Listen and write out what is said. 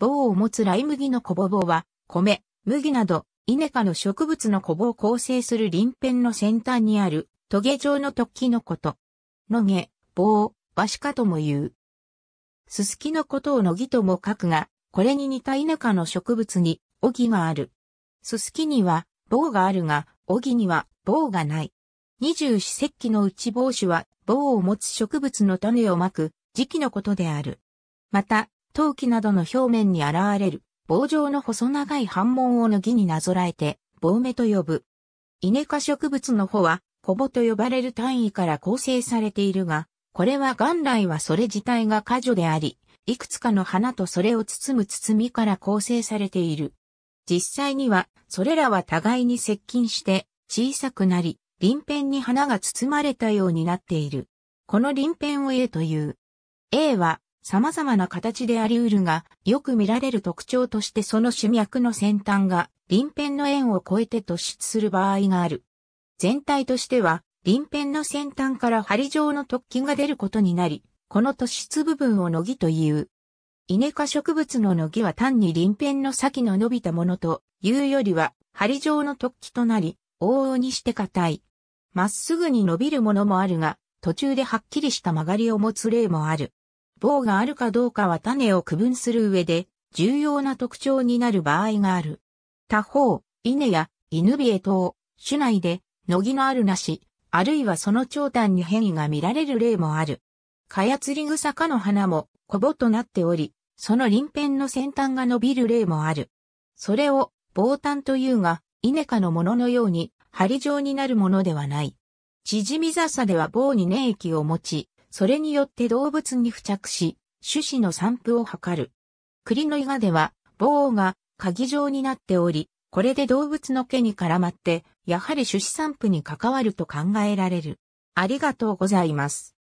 棒を持つライ麦の小ボぼは、米、麦など、イネ科の植物の小ボを構成する林辺の先端にある、トゲ状の突起のこと。のげ、棒、バシカとも言う。ススキのことをのぎとも書くが、これに似たイネ科の植物に、おぎがある。ススキには、棒があるが、おぎには、棒がない。二十四節気の内棒種は、棒を持つ植物の種をまく、時期のことである。また、陶器などの表面に現れる棒状の細長い反紋を脱ぎになぞらえて、棒目と呼ぶ。イネ科植物の穂は、コボと呼ばれる単位から構成されているが、これは元来はそれ自体が果樹であり、いくつかの花とそれを包む包みから構成されている。実際には、それらは互いに接近して、小さくなり、鱗片に花が包まれたようになっている。この鱗片を A という。A は、様々な形であり得るが、よく見られる特徴としてその主脈の先端が臨辺の円を越えて突出する場合がある。全体としては、臨辺の先端から針状の突起が出ることになり、この突出部分を乃木という。イネ科植物の乃木は単に臨辺の先の伸びたものというよりは、針状の突起となり、往々にして硬い。まっすぐに伸びるものもあるが、途中ではっきりした曲がりを持つ例もある。棒があるかどうかは種を区分する上で重要な特徴になる場合がある。他方、稲や犬ビエ等、種内で、野木のあるなし、あるいはその長短に変異が見られる例もある。カヤツリグサ科の花も、コボとなっており、その輪辺の先端が伸びる例もある。それを、棒端というが、稲科のもののように、針状になるものではない。縮み笹では棒に粘液を持ち、それによって動物に付着し、種子の散布を図る。栗の岩では、棒が鍵状になっており、これで動物の毛に絡まって、やはり種子散布に関わると考えられる。ありがとうございます。